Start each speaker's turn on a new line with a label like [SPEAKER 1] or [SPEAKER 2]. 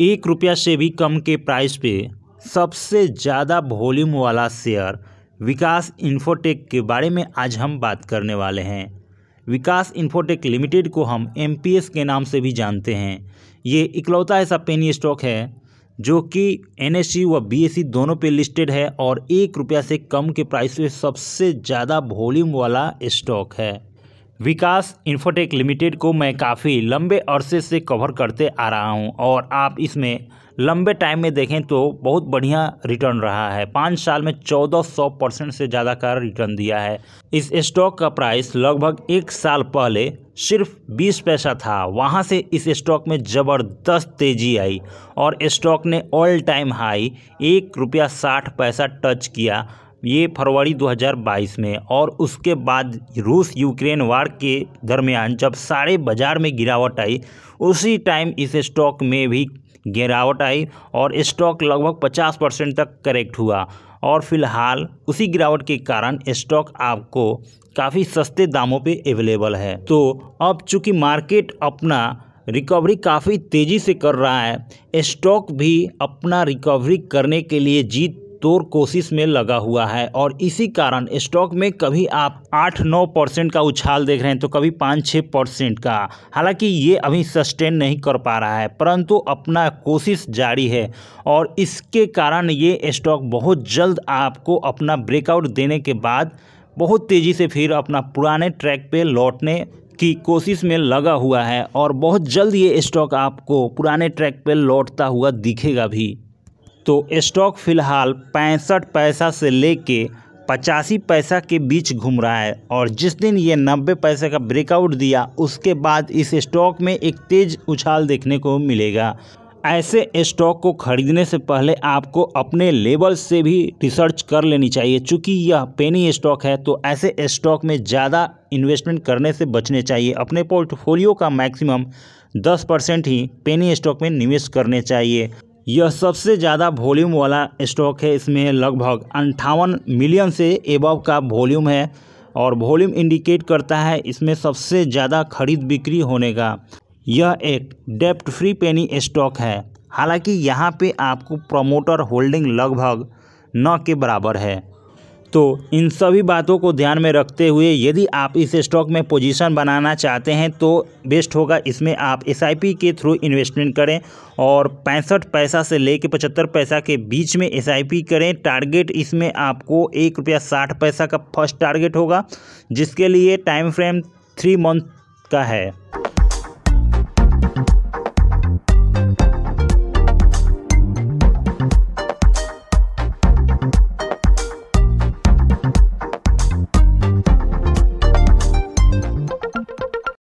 [SPEAKER 1] एक रुपया से भी कम के प्राइस पे सबसे ज़्यादा वॉल्यूम वाला शेयर विकास इन्फोटेक के बारे में आज हम बात करने वाले हैं विकास इन्फोटेक लिमिटेड को हम एम के नाम से भी जानते हैं ये इकलौता ऐसा पेनी स्टॉक है जो कि एन e व बी e दोनों पे लिस्टेड है और एक रुपया से कम के प्राइस पे सबसे ज़्यादा वॉल्यूम वाला स्टॉक है विकास इन्फोटेक लिमिटेड को मैं काफ़ी लंबे अरसे से कवर करते आ रहा हूं और आप इसमें लंबे टाइम में देखें तो बहुत बढ़िया रिटर्न रहा है पाँच साल में चौदह सौ परसेंट से ज़्यादा का रिटर्न दिया है इस स्टॉक का प्राइस लगभग एक साल पहले सिर्फ बीस पैसा था वहाँ से इस स्टॉक में ज़बरदस्त तेज़ी आई और स्टॉक ने ऑल टाइम हाई एक रुपया साठ पैसा टच किया ये फरवरी 2022 में और उसके बाद रूस यूक्रेन वार के दरमियान जब सारे बाज़ार में गिरावट आई उसी टाइम इस स्टॉक में भी गिरावट आई और स्टॉक लगभग 50 परसेंट तक करेक्ट हुआ और फिलहाल उसी गिरावट के कारण स्टॉक आपको काफ़ी सस्ते दामों पे अवेलेबल है तो अब चूंकि मार्केट अपना रिकवरी काफ़ी तेज़ी से कर रहा है स्टॉक भी अपना रिकवरी करने के लिए जीत तोड़ कोशिश में लगा हुआ है और इसी कारण स्टॉक में कभी आप आठ नौ परसेंट का उछाल देख रहे हैं तो कभी पाँच छः परसेंट का हालांकि ये अभी सस्टेन नहीं कर पा रहा है परंतु अपना कोशिश जारी है और इसके कारण ये स्टॉक बहुत जल्द आपको अपना ब्रेकआउट देने के बाद बहुत तेज़ी से फिर अपना पुराने ट्रैक पर लौटने की कोशिश में लगा हुआ है और बहुत जल्द ये स्टॉक आपको पुराने ट्रैक पर लौटता हुआ दिखेगा भी तो स्टॉक फिलहाल पैंसठ पैसा से लेके पचासी पैसा के बीच घूम रहा है और जिस दिन ये नब्बे पैसे का ब्रेकआउट दिया उसके बाद इस स्टॉक में एक तेज उछाल देखने को मिलेगा ऐसे स्टॉक को खरीदने से पहले आपको अपने लेवल से भी रिसर्च कर लेनी चाहिए चूँकि यह पेनी स्टॉक है तो ऐसे स्टॉक में ज़्यादा इन्वेस्टमेंट करने से बचने चाहिए अपने पोर्टफोलियो का मैक्सिमम 10 परसेंट ही पेनी स्टॉक में निवेश करने चाहिए यह सबसे ज़्यादा वॉल्यूम वाला स्टॉक है इसमें लगभग अंठावन मिलियन से एबव का वॉल्यूम है और वॉल्यूम इंडिकेट करता है इसमें सबसे ज़्यादा खरीद बिक्री होने का यह एक डेप्ट फ्री पेनी स्टॉक है हालांकि यहाँ पे आपको प्रमोटर होल्डिंग लगभग न के बराबर है तो इन सभी बातों को ध्यान में रखते हुए यदि आप इस स्टॉक में पोजीशन बनाना चाहते हैं तो बेस्ट होगा इसमें आप एस के थ्रू इन्वेस्टमेंट करें और पैंसठ पैसा से ले पचहत्तर पैसा के बीच में एस करें टारगेट इसमें आपको एक रुपया साठ पैसा का फर्स्ट टारगेट होगा जिसके लिए टाइम फ्रेम थ्री मंथ का है